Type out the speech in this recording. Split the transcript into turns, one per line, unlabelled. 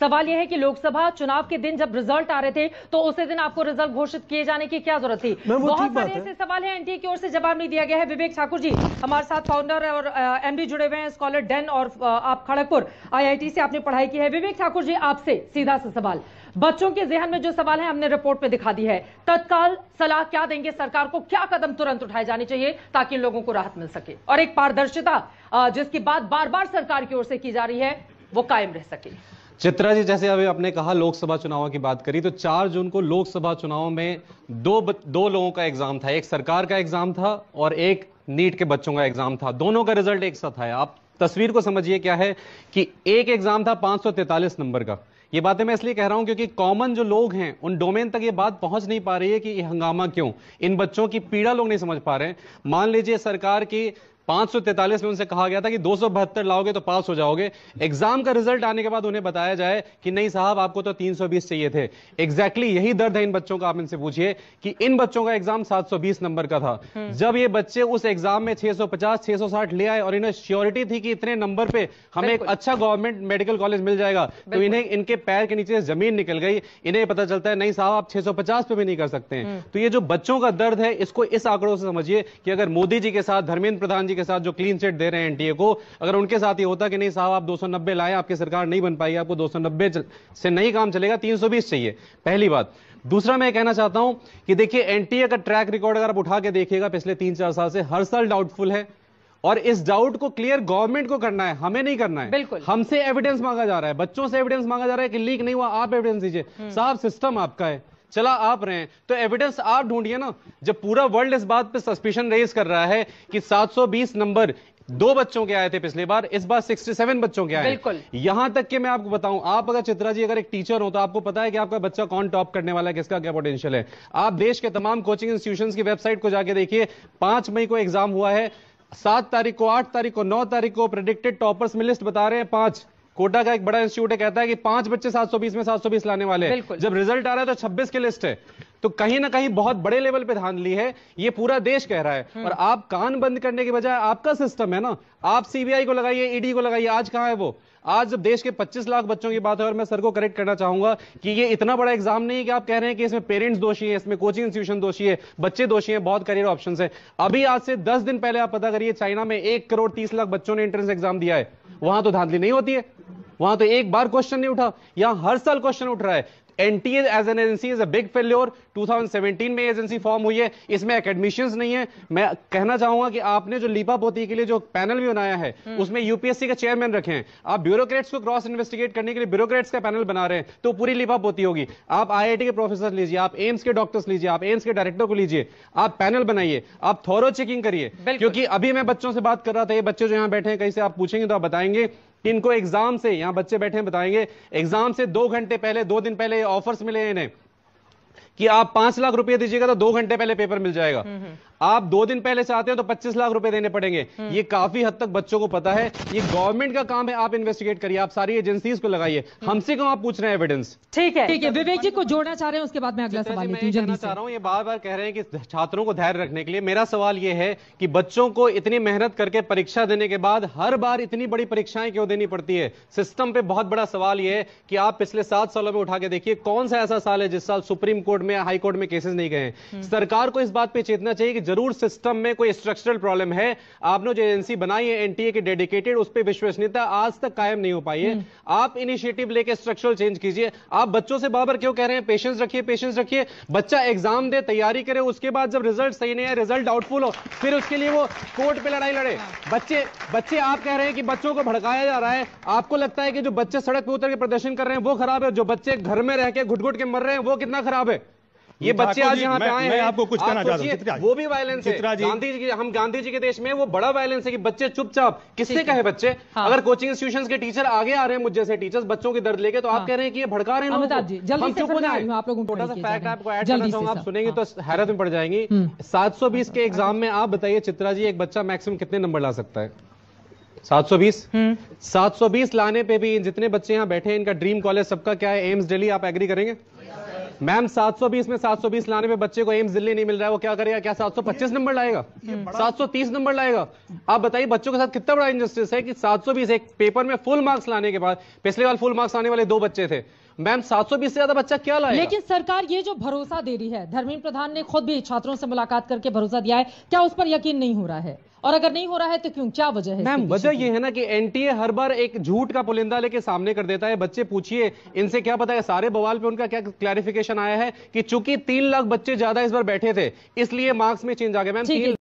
सवाल यह है कि लोकसभा चुनाव के दिन जब रिजल्ट आ रहे थे तो उसी दिन आपको रिजल्ट घोषित किए जाने की क्या जरूरत थी बहुत सारे ऐसे सवाल है एनटीए की ओर से जवाब नहीं दिया गया है विवेक ठाकुर जी हमारे साथ फाउंडर और एमडी जुड़े हुए हैं स्कॉलर डेन और आप खड़गपुर आईआईटी से आपने पढ़ाई की है विवेक ठाकुर जी आपसे सीधा सा सवाल बच्चों के जहन में जो सवाल है हमने रिपोर्ट में दिखा दी है तत्काल सलाह क्या देंगे सरकार को क्या कदम तुरंत उठाए जाने चाहिए ताकि लोगों को राहत मिल सके और एक पारदर्शिता जिसकी बात बार बार सरकार की ओर से की जा रही है वो कायम रह सके
चित्रा जी जैसे अभी आपने कहा लोकसभा चुनाव की बात करी तो 4 जून को लोकसभा चुनाव में दो दो लोगों का एग्जाम था एक सरकार का एग्जाम था और एक नीट के बच्चों का एग्जाम था दोनों का रिजल्ट एक साथ आया आप तस्वीर को समझिए क्या है कि एक एग्जाम था पांच नंबर का ये बातें मैं इसलिए कह रहा हूं क्योंकि कॉमन जो लोग हैं उन डोमेन तक ये बात पहुंच नहीं पा रही है कि ये हंगामा क्यों इन बच्चों की पीड़ा लोग नहीं समझ पा रहे हैं मान लीजिए सरकार की 543 में उनसे कहा गया था कि दो लाओगे तो पास हो जाओगे एग्जाम का रिजल्ट आने के बाद उन्हें बताया जाए कि नहीं साहब आपको तो 320 चाहिए थे एग्जैक्टली exactly यही दर्द है इन बच्चों का आप इनसे पूछिए कि इन बच्चों का एग्जाम 720 नंबर का था हम्म। जब ये बच्चे उस एग्जाम में 650 660 ले आए और इन्हें श्योरिटी थी कि इतने नंबर पे हमें एक अच्छा गवर्नमेंट मेडिकल कॉलेज मिल जाएगा तो इन्हें इनके पैर के नीचे जमीन निकल गई इन्हें पता चलता है नहीं साहब आप छह पे भी नहीं कर सकते हैं हम्म। तो ये जो बच्चों का दर्द है इसको इस आंकड़ों से समझिए कि अगर मोदी जी के साथ धर्मेंद्र प्रधान जी के साथ जो क्लीन चिट दे रहे हैं एनडीए को अगर उनके साथ ये होता कि नहीं साहब आप 290 लाए आपकी सरकार नहीं बन पाई आपको 290 से नहीं काम चलेगा 320 चाहिए पहली बात दूसरा मैं कहना चाहता हूं कि देखिए एनटीए का ट्रैक रिकॉर्ड अगर आप उठा के देखिएगा पिछले तीन चार साल से हर साल डाउटफुल है और इस डाउट को क्लियर गवर्नमेंट को करना है हमें नहीं करना है बिल्कुल हमसे एविडेंस मांगा जा रहा है बच्चों से एविडेंस मांगा जा रहा है कि लीक नहीं हुआ आप एविडेंस दीजिए हम्म। साहब सिस्टम आपका है चला आप रहे तो एविडेंस आप ढूंढिए ना जब पूरा वर्ल्ड इस बात पे सस्पेशन रेज कर रहा है कि 720 नंबर दो बच्चों के आए थे पिछले बार इस बार 67 बच्चों के आए बिल्कुल यहां तक कि मैं आपको बताऊं आप अगर चित्रा जी अगर एक टीचर हो तो आपको पता है कि आपका बच्चा कौन टॉप करने वाला है किसका क्या पोटेंशियल है आप देश के तमाम कोचिंग इंस्टीट्यूशन की वेबसाइट को जाके देखिए पांच मई को एग्जाम हुआ है सात तारीख को आठ तारीख को नौ तारीख को प्रेडिक्टेड टॉपर्स में लिस्ट बता रहे हैं पांच कोटा का एक बड़ा इंस्टीट्यूट है कहता है कि पांच बच्चे 720 में 720 लाने वाले जब रिजल्ट आ रहा है तो 26 की लिस्ट है तो कहीं ना कहीं बहुत बड़े लेवल पे ली है ये पूरा देश कह रहा है हम्म। और आप कान बंद करने के बजाय आपका सिस्टम है ना आप सीबीआई को लगाइए ईडी e को लगाइए आज कहाँ है वो आज जब देश के 25 लाख बच्चों की बात है और मैं सर को करेक्ट करना चाहूंगा कि ये इतना बड़ा एग्जाम नहीं है कि आप कह रहे हैं कि इसमें पेरेंट्स दोषी है इसमें कोचिंग इंस्टीट्यूशन दोषी है बच्चे दोषी हैं बहुत करियर ऑप्शन है अभी आज से दस दिन पहले आप पता करिए चाइना में एक करोड़ तीस लाख बच्चों ने एंट्रेंस एग्जाम दिया है वहां तो धांधली नहीं होती है वहां तो एक बार क्वेश्चन नहीं उठा यहां हर साल क्वेश्चन उठ रहा है NTA as an agency is a big failure 2017 में एजेंसी फॉर्म हुई है इसमें एकेडमिशियंस नहीं है मैं कहना चाहूंगा कि आपने जो लीपा पोती के लिए जो पैनल भी बनाया है हम्म। उसमें यूपीएससी का चेयरमैन रखे हैं आप ब्यूरोक्रेट्स को क्रॉस इन्वेस्टिगेट करने के लिए ब्यूरोक्रेट्स का पैनल बना रहे हैं तो पूरी लिपा पोती होगी आप आई के प्रोफेसर लीजिए आप एम्स के डॉक्टर्स लीजिए आप एम्स के डायरेक्टर को लीजिए आप पैनल बनाइए आप थोरो चेकिंग करिए क्योंकि अभी मैं बच्चों से बात कर रहा था ये बच्चे जो यहाँ बैठे हैं कहीं से आप पूछेंगे तो आप बताएंगे इनको एग्जाम से यहां बच्चे बैठे हैं बताएंगे एग्जाम से दो घंटे पहले दो दिन पहले ऑफर्स मिले इन्हें कि आप पांच लाख रुपए दीजिएगा तो दो घंटे पहले पेपर मिल जाएगा आप दो दिन पहले से आते हो तो 25 लाख रुपए देने पड़ेंगे हम्म। ये काफी हद तक बच्चों को पता है ये गवर्नमेंट का काम है आप इन्वेस्टिगेट करिए आप सारी एजेंसीज को लगाइए हम्म। हमसे क्यों आप पूछ रहे हैं एविडेंस
ठीक है ठीक है विवेक जी को जोड़ना चाह रहे हैं उसके बाद में अगला सवाल मैं जल्दी चाह रहा हूँ ये बार बार
कह रहे हैं कि छात्रों को धैर्य रखने के लिए मेरा सवाल ये है कि बच्चों को इतनी मेहनत करके परीक्षा देने के बाद हर बार इतनी बड़ी परीक्षाएं क्यों देनी पड़ती है सिस्टम पे बहुत बड़ा सवाल ये है कि आप पिछले सात सालों में उठा के देखिए कौन सा ऐसा साल है जिस साल सुप्रीम कोर्ट में हाई कोर्ट में केसेस नहीं गए हम्म। सरकार को इस बात पर चेतना चाहिए जरूर सिस्टम में कोई स्ट्रक्चरल प्रॉब्लम है आपने जो एजेंसी बनाई है एनटीए की डेडिकेटेड उस पर विश्वसनीयता आज तक कायम नहीं हो पाई है हम्म। आप इनिशिएटिव लेके स्ट्रक्चरल चेंज कीजिए आप बच्चों से बाबर क्यों कह रहे हैं पेशेंस रखिए पेशेंस रखिए बच्चा एग्जाम दे तैयारी करे उसके बाद जब रिजल्ट सही नहीं है रिजल्ट डाउटफुल हो फिर उसके लिए वो कोर्ट पर लड़ाई लड़े हाँ। बच्चे बच्चे आप कह रहे हैं कि बच्चों को भड़काया जा रहा है आपको लगता है कि जो बच्चे सड़क पर उतर के प्रदर्शन कर रहे हैं वो खराब है जो बच्चे घर में रह के घुटघुट के मर रहे हैं वो कितना खराब है
ये बच्चे आज यहाँ पे आए हैं आपको कुछ कहना चाहता हूँ वो
भी वायलेंस है गांधी जी हम गांधी जी के देश में वो बड़ा वायलेंस है कि बच्चे चुपचाप किससे कहे बच्चे हाँ। अगर कोचिंग इंस्टीट्यूशन के टीचर आगे आ रहे हैं मुझे जैसे टीचर्स बच्चों के दर्द लेके तो आप हाँ। कह रहे हैं कि ये भड़का रहे हैं जल्दी चुप हो जाए आप लोगों छोटा सा फैक्ट आपको ऐड करना चाहूंगा आप सुनेंगे तो हाँ। हैरत में पड़ जाएंगी हम्म। सात के एग्जाम में आप बताइए चित्रा जी एक बच्चा मैक्सिमम कितने नंबर ला सकता है 720 720 हम्म। लाने पे भी जितने बच्चे यहाँ बैठे हैं इनका ड्रीम कॉलेज सबका क्या है एम्स दिल्ली आप एग्री करेंगे मैम 720 में 720 लाने पे बच्चे को एम्स दिल्ली नहीं मिल रहा है वो क्या करेगा क्या 725 नंबर लाएगा 730 नंबर लाएगा आप बताइए बच्चों के साथ कितना बड़ा इंजस्टिस है कि 720 एक पेपर में फुल मार्क्स लाने के बाद पिछले बार फुल मार्क्स आने वाले दो बच्चे थे मैम बीस से ज्यादा बच्चा क्या लाएगा लेकिन
सरकार ये जो भरोसा दे रही है धर्मेंद्र प्रधान ने खुद भी छात्रों से मुलाकात करके भरोसा दिया है क्या उस पर यकीन नहीं हो रहा है और अगर नहीं हो रहा है तो क्यों क्या वजह है मैम वजह
ये है ना कि एनटीए हर बार एक झूठ का पुलिंदा लेके सामने कर देता है बच्चे पूछिए इनसे क्या पता है सारे बवाल पे उनका क्या क्लैरिफिकेशन आया है कि चूंकि तीन लाख बच्चे ज्यादा इस बार बैठे थे इसलिए मार्क्स में चेंज आ गया मैम